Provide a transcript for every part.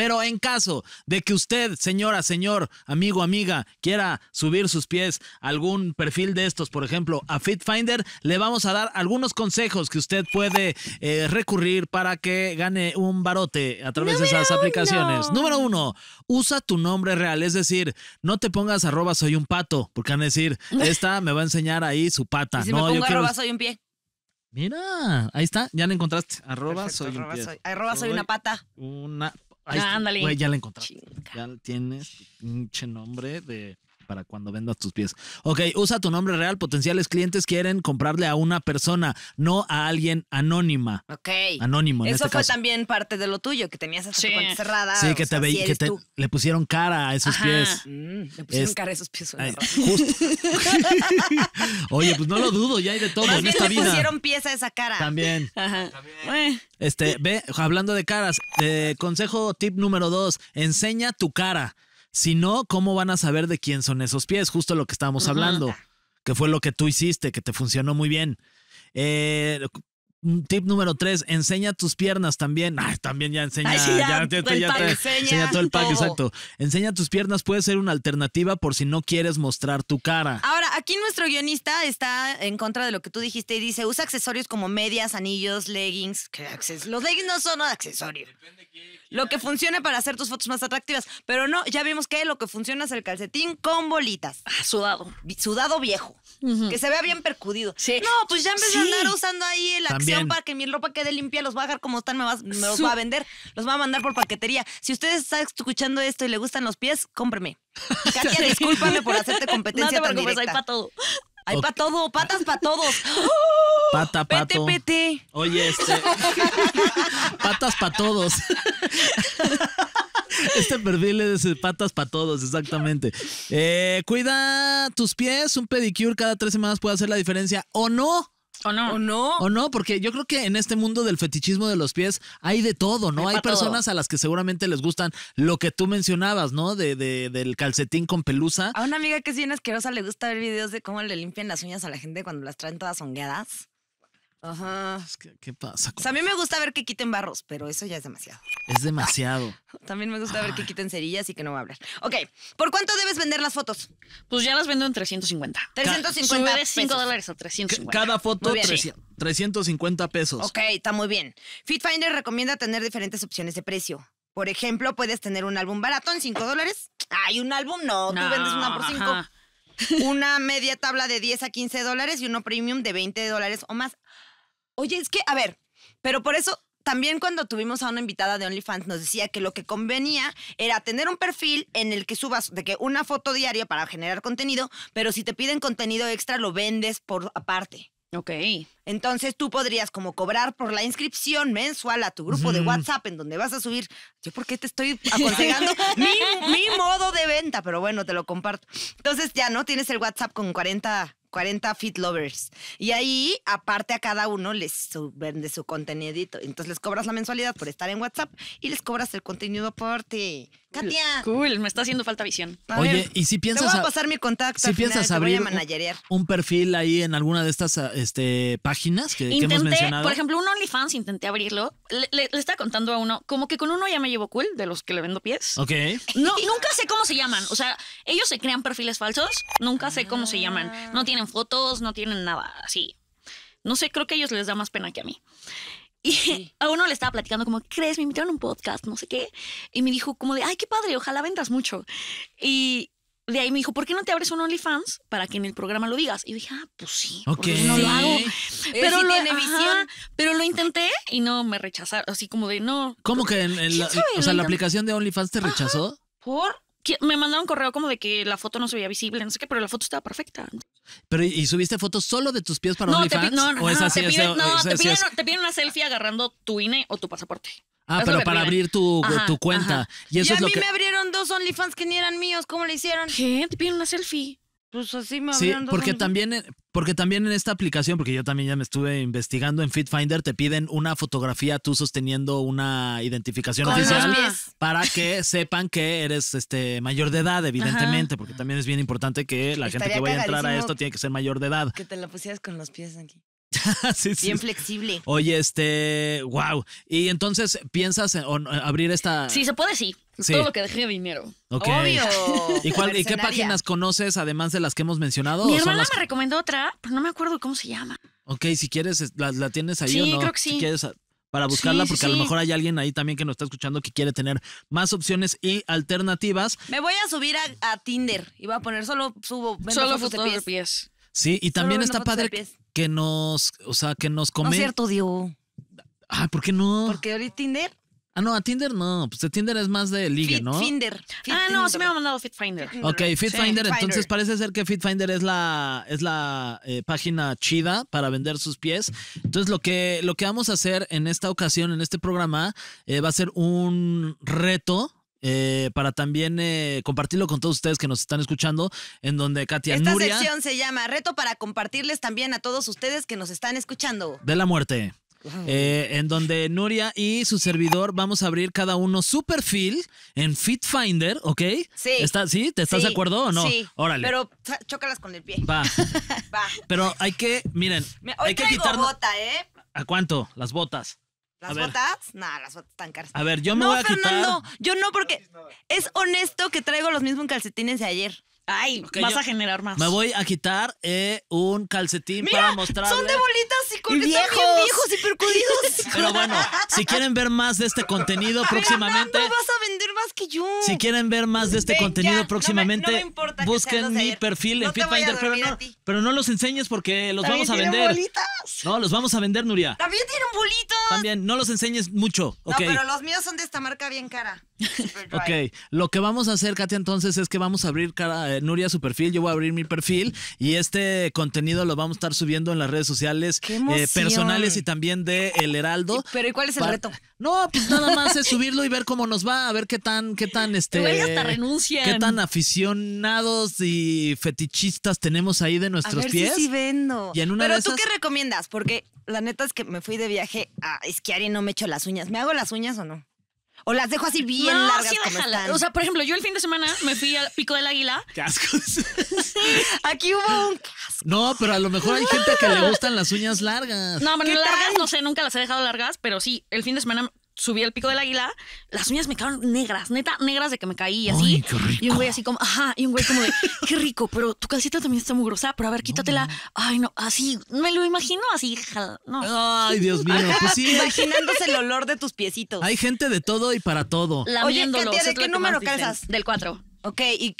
Pero en caso de que usted, señora, señor, amigo, amiga, quiera subir sus pies a algún perfil de estos, por ejemplo, a FitFinder, le vamos a dar algunos consejos que usted puede eh, recurrir para que gane un barote a través de esas aplicaciones. Número uno, usa tu nombre real, es decir, no te pongas arroba soy un pato, porque van a decir, esta me va a enseñar ahí su pata. si no, pongo yo un pie. Mira, ahí está, ya la encontraste. Arroba soy una pata. Una ya la encontraste. Ya tienes un pinche nombre de para cuando vendo tus pies. Ok, usa tu nombre real. Potenciales clientes quieren comprarle a una persona, no a alguien anónima. Ok. Anónimo. eso este fue también parte de lo tuyo, que tenías esa Sí, que, te, veía, que te le pusieron cara a esos pies. Mm, le pusieron cara a esos pies. justo. Oye, pues no lo dudo, ya hay de todo en bien esta le pusieron pies a esa cara. También. Este, ve, hablando de caras, consejo tip número dos: enseña tu cara. Si no, ¿cómo van a saber de quién son esos pies? Justo lo que estábamos hablando, que fue lo que tú hiciste, que te funcionó muy bien. Eh, Tip número tres, enseña tus piernas también. Ay, también ya enseña, ya, enseña, todo el pack, exacto. Enseña tus piernas puede ser una alternativa por si no quieres mostrar tu cara. Ahora, aquí nuestro guionista está en contra de lo que tú dijiste y dice, usa accesorios como medias, anillos, leggings. ¿Qué Los leggings no son accesorios. Lo que funcione para hacer tus fotos más atractivas. Pero no, ya vimos que lo que funciona es el calcetín con bolitas. Ah, sudado. Sudado viejo. Que se vea bien percudido. Sí. No, pues ya empezó a andar usando ahí el accesorio para que mi ropa quede limpia, los va a dejar como están, me, los va a vender, los va a mandar por paquetería. Si ustedes están escuchando esto y le gustan los pies, cómpreme. Katia, discúlpame por hacerte competencia hay para todo. Hay para todo, patas para todos. ¡Oh! Pata, Pete, Oye, este. patas para todos. Este perfil es patas para todos, exactamente. Eh, cuida tus pies, un pedicure cada tres semanas puede hacer la diferencia o no. O no. O no. porque yo creo que en este mundo del fetichismo de los pies hay de todo, ¿no? Hay, personas a las que seguramente les gustan lo que tú mencionabas, ¿no? De, de, del calcetín con pelusa. A una amiga que es bien asquerosa le gusta ver videos de cómo le limpian las uñas a la gente cuando las traen todas hongueadas. Ajá. ¿Qué, pasa? a mí me gusta ver que quiten barros, pero eso ya es demasiado. Es demasiado. También me gusta ver que quiten cerillas y que no va a hablar. Ok, ¿por cuánto debes vender las fotos? Pues ya las vendo en 350. 350 5 dólares o 350. Cada foto, 350 pesos. Ok, está muy bien. FitFinder recomienda tener diferentes opciones de precio. Por ejemplo, puedes tener un álbum barato en 5 dólares. hay un álbum no, tú vendes una por 5. Una media tabla de 10 a 15 dólares y uno premium de 20 dólares o más. Oye, es que, a ver, pero por eso también cuando tuvimos a una invitada de OnlyFans nos decía que lo que convenía era tener un perfil en el que subas de que una foto diaria para generar contenido, pero si te piden contenido extra lo vendes por aparte. Ok. Entonces tú podrías como cobrar por la inscripción mensual a tu grupo de WhatsApp en donde vas a subir. Yo por qué te estoy aconsejando mi, mi, modo de venta, pero bueno, te lo comparto. Entonces ya no tienes el WhatsApp con 40 40 Fit Lovers. Y ahí, aparte a cada uno, les vende su contenidito. Entonces les cobras la mensualidad por estar en WhatsApp y les cobras el contenido por ti. Katia. Cool, me está haciendo falta visión. Oye, y si piensas. pasar mi contacto. Si piensas abrir un, perfil ahí en alguna de estas este, páginas que, intenté, hemos mencionado. Por ejemplo, un OnlyFans intenté abrirlo. Le, está estaba contando a uno, como que con uno ya me llevo cool, de los que le vendo pies. Ok. No, nunca sé cómo se llaman. O sea, ellos se crean perfiles falsos, nunca sé cómo se llaman. No tienen fotos, no tienen nada así. No sé, creo que a ellos les da más pena que a mí. Y a uno le estaba platicando como, ¿crees? Me invitaron a un podcast, no sé qué. Y me dijo como de, ay, qué padre, ojalá vendas mucho. Y de ahí me dijo, ¿por qué no te abres un OnlyFans para que en el programa lo digas? Y yo dije, ah, pues sí, no lo hago. Pero, lo, pero lo intenté y no me rechazaron, así como de, no. ¿Cómo que en sea, la aplicación de OnlyFans te rechazó? ¿Por? me mandaron correo como de que la foto no se veía visible, no sé qué, pero la foto estaba perfecta. Pero y subiste fotos solo de tus pies para OnlyFans? No, no, ¿O es no, te, piden, una selfie agarrando tu INE o tu pasaporte. Ah, pero para abrir tu, cuenta. Y a mí me abrieron dos OnlyFans que ni eran míos. ¿Cómo le hicieron? ¿Qué? Te piden una selfie. Pues así me Sí, porque también, porque también en esta aplicación, porque yo también ya me estuve investigando en FitFinder, te piden una fotografía tú sosteniendo una identificación oficial para que sepan que eres este mayor de edad, evidentemente, porque también es bien importante que la gente que vaya a entrar a esto tiene que ser mayor de edad. Que te la pusieras con los pies aquí. Bien flexible. Oye, este, wow. Y entonces, ¿piensas abrir esta...? Sí, se puede, sí. Todo lo que dejé de dinero. Obvio. ¿Y, qué páginas conoces además de las que hemos mencionado? Mi hermana me recomendó otra, pero no me acuerdo cómo se llama. Ok, si quieres, la, tienes ahí o no. creo que sí. Si quieres, para buscarla, porque a lo mejor hay alguien ahí también que nos está escuchando que quiere tener más opciones y alternativas. Me voy a subir a, Tinder y voy a poner solo subo solo fotos, de pies. Sí, y también está padre que nos, o sea, que nos come. No es cierto, Diego. Ah, ¿por qué no? Porque ahorita Tinder. Ah, no, a Tinder no. Pues a Tinder es más de ligue, ¿no? Finder. ah, no, sí me ha mandado FitFinder. Fit ok, FitFinder. entonces parece ser que FitFinder es la, es la eh, página chida para vender sus pies. Entonces lo que, lo que vamos a hacer en esta ocasión, en este programa, eh, va a ser un reto eh, para también eh, compartirlo con todos ustedes que nos están escuchando, en donde Katia Esta sección se llama Reto para compartirles también a todos ustedes que nos están escuchando. De la muerte. Eh, en donde Nuria y su servidor vamos a abrir cada uno su perfil en FitFinder, ¿ok? Sí. ¿Sí? ¿Te estás de acuerdo o no? Sí. Órale. Pero chócalas con el pie. Va. Va. Pero hay que, miren, hay que quitar bota, ¿eh? ¿A cuánto? Las botas. ¿Las botas? No, las botas están caras. A ver, yo me voy a Fernando, yo no, porque es honesto que traigo los mismos calcetines de ayer. Ay, vas a generar más. Me voy a quitar eh, un calcetín para mostrar Son de bolitas y con Están bien viejos y percudidos. Pero bueno, si quieren ver más de este contenido próximamente, más que yo. Si quieren ver más de este contenido próximamente, busquen mi perfil en FitFinder, pero no, los enseñes porque los vamos a vender. No, los vamos a vender, Nuria. También tienen bolito. También, no los enseñes mucho. No, pero los míos son de esta marca bien cara. ok, lo que vamos a hacer, Katia, entonces es que vamos a abrir eh, Nuria su perfil, yo voy a abrir mi perfil y este contenido lo vamos a estar subiendo en las redes sociales eh, personales y también de El Heraldo. Pero ¿y cuál es el reto? No, pues nada más es subirlo y ver cómo nos va, a ver qué tal qué tan, este, qué tan aficionados y fetichistas tenemos ahí de nuestros a pies. Si sí vendo. Y en una Pero tú qué recomiendas, porque la neta es que me fui de viaje a esquiar y no me echo las uñas. ¿Me hago las uñas o no? O las dejo así bien largas. como están. O sea, por ejemplo, yo el fin de semana me fui al Pico del Águila. Cascos. Aquí hubo un casco. No, pero a lo mejor hay gente que le gustan las uñas largas. No, pero largas, no sé, nunca las he dejado largas, pero sí, el fin de semana subí al pico del águila, las uñas me quedaron negras, neta, negras de que me caí así. Y un güey así como, ajá, y un güey como de, qué rico, pero tu calcita también está muy gruesa pero a ver, quítatela. Ay, no, así, me lo imagino así, no. Ay, Dios mío, pues sí. Imaginándose el olor de tus piecitos. Hay gente de todo y para todo. La Oye, ¿de qué número calzas? Del 4. Ok, y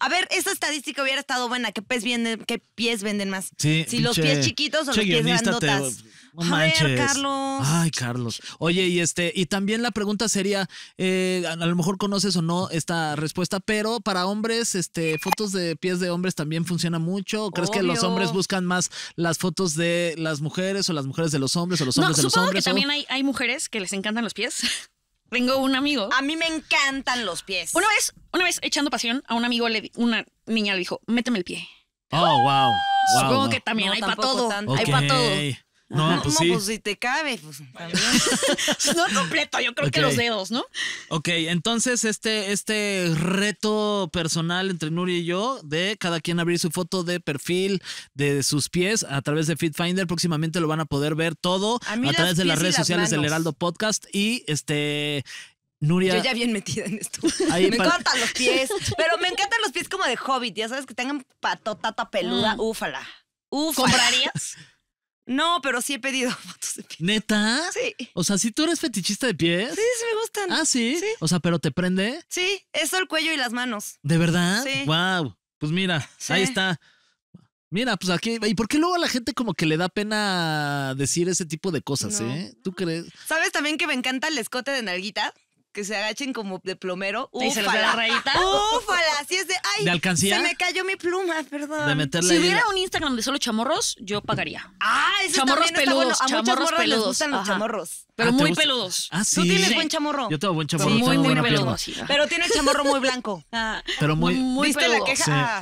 a ver, esta estadística hubiera estado buena. ¿Qué pies venden, qué pies venden más? Sí, si los pies chiquitos o los pies grandotas. A ver, Carlos. Ay, Carlos. Oye, y este, y también la pregunta sería, eh, a, lo mejor conoces o no esta respuesta, pero para hombres, este, fotos de pies de hombres también funciona mucho. crees que los hombres buscan más las fotos de las mujeres o las mujeres de los hombres o los hombres de los hombres? Supongo que también hay, hay mujeres que les encantan los pies. Tengo un amigo. A mí me encantan los pies. Una vez, una vez echando pasión, a un amigo, le, una niña le dijo, méteme el pie. Oh, wow. wow Supongo que también hay para todo. Hay para todo. Pues no, pues, si te cabe, pues también. no completo, yo creo que los dedos, ¿no? Ok, entonces este, este reto personal entre Nuria y yo de cada quien abrir su foto de perfil de sus pies a través de FitFinder. Próximamente lo van a poder ver todo a, través de las redes sociales del Heraldo Podcast y este Nuria. Yo ya bien metida en esto. me encantan los pies. Pero me encantan los pies como de hobbit. Ya sabes que tengan patotata peluda. Ufala mm. Ufala. ¿Comprarías? No, pero sí he pedido fotos de pies. ¿Neta? Sí. O sea, si tú eres fetichista de pies. Sí, sí me gustan. Ah, ¿sí? sí. O sea, pero te prende. Sí, eso el cuello y las manos. ¿De verdad? Sí. Wow. Pues mira, ahí está. Mira, pues aquí. ¿Y por qué luego a la gente como que le da pena decir ese tipo de cosas, eh? ¿Tú crees? ¿Sabes también que me encanta el escote de nalguita? que se agachen como de plomero. Y se los de la rayita. Ufala, así es de, ay, alcancía? se me cayó mi pluma, perdón. si hubiera un Instagram de solo chamorros, yo pagaría. Ah, eso chamorros peludos, A chamorros peludos. les gustan los chamorros. Pero ah, muy peludos. Ah, Tú tienes buen chamorro. Yo tengo buen chamorro. muy, muy peludo. Pero tiene el chamorro muy blanco. Ah, pero muy, muy ¿Viste la queja?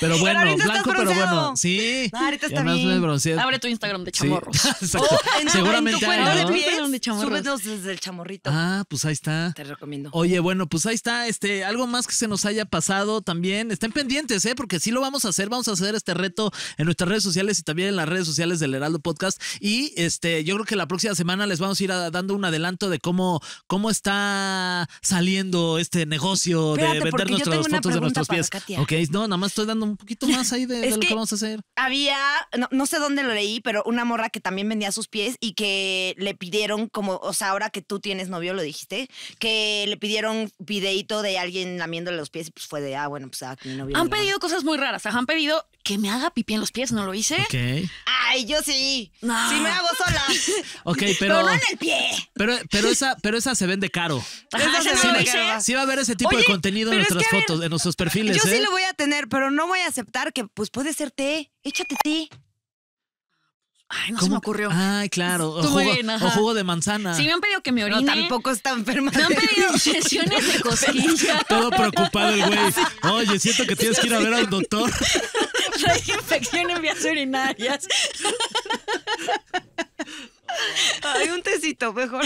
pero bueno, pero blanco, pero bueno. Sí. ahorita está bien. Abre tu Instagram de chamorros. Oh, Seguramente tu de chamorros desde el chamorrito. Ah, pues ahí está. Te recomiendo. Oye, bueno, pues ahí está. Este, algo más que se nos haya pasado también. Estén pendientes, ¿eh? Porque sí lo vamos a hacer. Vamos a hacer este reto en nuestras redes sociales y también en las redes sociales del Heraldo Podcast. Y este, yo creo que la próxima semana les vamos a ir dando un adelanto de cómo, cómo está saliendo este negocio de vender nuestras fotos de nuestros pies. Ok, no, nada más estoy dando un poquito más ahí de, lo que, vamos a hacer. Había, no, no sé dónde lo leí, pero una morra que también vendía sus pies y que le pidieron como, o sea, que tú tienes novio, lo dijiste, que le pidieron videito de alguien lamiéndole los pies y pues fue de, ah, bueno, pues ah, mi novio. Han pedido cosas muy raras. Han pedido que me haga pipí en los pies, ¿no lo hice? Ok. Ay, yo sí. Si me hago sola. ok, pero. Pero en el pie. Pero, esa, pero esa se vende caro. sí, va a haber ese tipo de contenido en nuestras fotos, en nuestros perfiles. Yo sí ¿eh? lo voy a tener, pero no voy a aceptar que pues puede ser té. Échate té. Ay, no ¿Cómo? se me ocurrió. Ay, claro. O jugo, jugo, de manzana. Sí, me han pedido que me orine. No, tampoco está enferma. Me han pedido sesiones de cosquillas. Todo preocupado el güey. Oye, siento que tienes que ir a ver al doctor. Hay infección en vías urinarias. Ay, un tecito, mejor.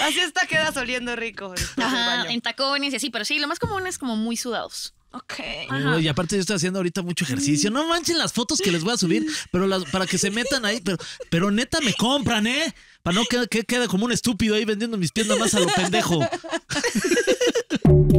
Así está, queda oliendo rico. Ajá, en tacones y así, pero sí, lo más común es como muy sudados. Ok. y aparte yo estoy haciendo ahorita mucho ejercicio. Mm. No manchen las fotos que les voy a subir, pero las, para que se metan ahí, pero, pero neta me compran, ¿eh? Para no que, que quede como un estúpido ahí vendiendo mis piernas más a lo pendejo.